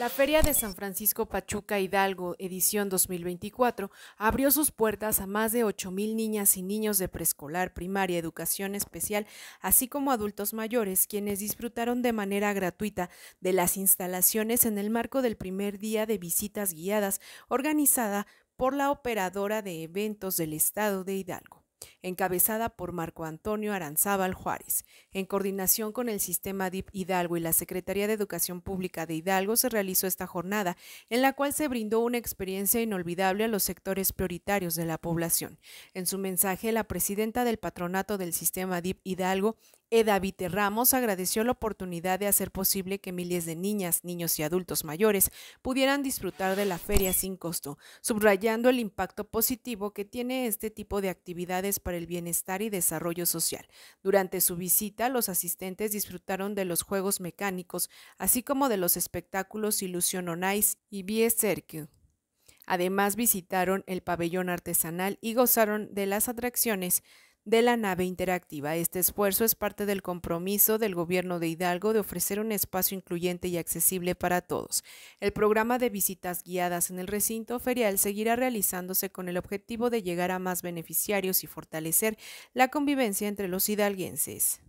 La Feria de San Francisco Pachuca Hidalgo, edición 2024, abrió sus puertas a más de 8.000 niñas y niños de preescolar, primaria, educación especial, así como adultos mayores, quienes disfrutaron de manera gratuita de las instalaciones en el marco del primer día de visitas guiadas organizada por la operadora de eventos del estado de Hidalgo encabezada por Marco Antonio Aranzábal Juárez. En coordinación con el Sistema DIP Hidalgo y la Secretaría de Educación Pública de Hidalgo se realizó esta jornada, en la cual se brindó una experiencia inolvidable a los sectores prioritarios de la población. En su mensaje, la presidenta del patronato del Sistema DIP Hidalgo Edavite eh, Ramos agradeció la oportunidad de hacer posible que miles de niñas, niños y adultos mayores pudieran disfrutar de la feria sin costo, subrayando el impacto positivo que tiene este tipo de actividades para el bienestar y desarrollo social. Durante su visita, los asistentes disfrutaron de los juegos mecánicos, así como de los espectáculos Ilusión on Ice y Vie Además, visitaron el pabellón artesanal y gozaron de las atracciones de la nave interactiva. Este esfuerzo es parte del compromiso del gobierno de Hidalgo de ofrecer un espacio incluyente y accesible para todos. El programa de visitas guiadas en el recinto ferial seguirá realizándose con el objetivo de llegar a más beneficiarios y fortalecer la convivencia entre los hidalguenses.